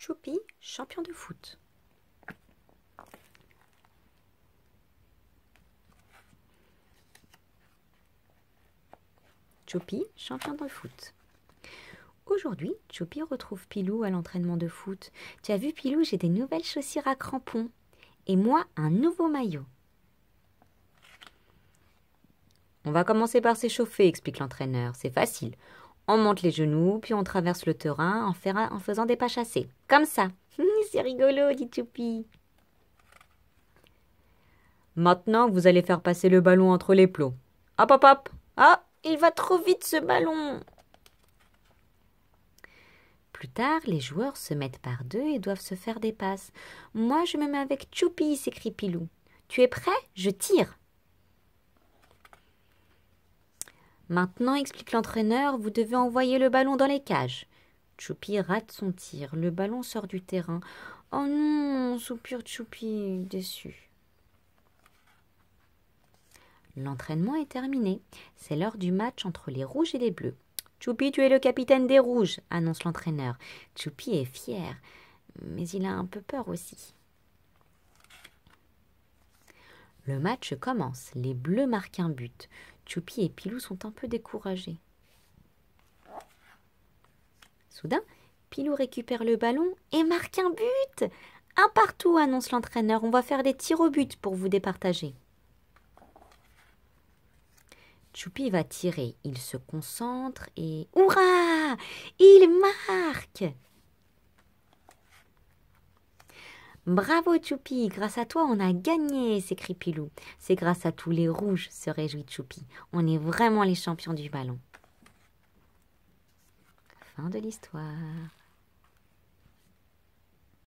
Choupi, champion de foot. Choupi, champion de foot. Aujourd'hui, Choupi retrouve Pilou à l'entraînement de foot. Tu as vu Pilou, j'ai des nouvelles chaussures à crampons. Et moi, un nouveau maillot. On va commencer par s'échauffer, explique l'entraîneur. C'est facile. On monte les genoux, puis on traverse le terrain en, faisant des pas chassés. Comme ça. Hum, c'est rigolo, dit Choupi. Maintenant, vous allez faire passer le ballon entre les plots. Hop, hop, hop. Ah, il va trop vite ce ballon. Plus tard, les joueurs se mettent par deux et doivent se faire des passes. Moi, je me mets avec Choupi, s'écrie Pilou. Tu es prêt Je tire. Maintenant, explique l'entraîneur, vous devez envoyer le ballon dans les cages. Choupi rate son tir. Le ballon sort du terrain. Oh non soupire Choupi, déçu. L'entraînement est terminé. C'est l'heure du match entre les rouges et les bleus. Choupi, tu es le capitaine des rouges, annonce l'entraîneur. Choupi est fier, mais il a un peu peur aussi. Le match commence. Les bleus marquent un but. Choupi et Pilou sont un peu découragés. Soudain, Pilou récupère le ballon et marque un but. Un partout, annonce l'entraîneur. On va faire des tirs au but pour vous départager. Choupi va tirer. Il se concentre et... Hurrah Il marque Bravo Choupi, grâce à toi on a gagné, s'écrie Pilou. C'est grâce à tous les rouges, se réjouit Choupi. On est vraiment les champions du ballon. Fin de l'histoire.